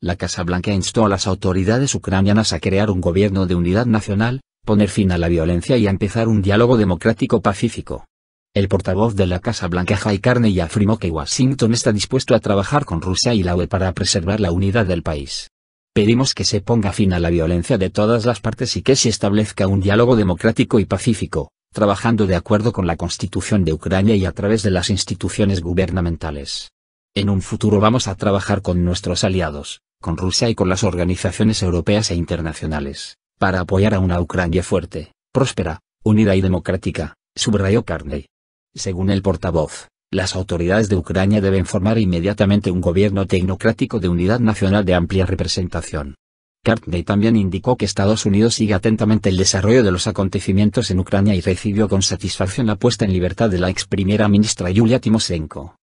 La Casa Blanca instó a las autoridades ucranianas a crear un gobierno de unidad nacional, poner fin a la violencia y a empezar un diálogo democrático pacífico. El portavoz de la Casa Blanca Jay Carney afirmó que Washington está dispuesto a trabajar con Rusia y la UE para preservar la unidad del país. Pedimos que se ponga fin a la violencia de todas las partes y que se establezca un diálogo democrático y pacífico, trabajando de acuerdo con la Constitución de Ucrania y a través de las instituciones gubernamentales. En un futuro vamos a trabajar con nuestros aliados, con Rusia y con las organizaciones europeas e internacionales, para apoyar a una Ucrania fuerte, próspera, unida y democrática, subrayó Carney. Según el portavoz, las autoridades de Ucrania deben formar inmediatamente un gobierno tecnocrático de unidad nacional de amplia representación. Cartney también indicó que Estados Unidos sigue atentamente el desarrollo de los acontecimientos en Ucrania y recibió con satisfacción la puesta en libertad de la ex primera ministra Yulia Timoshenko.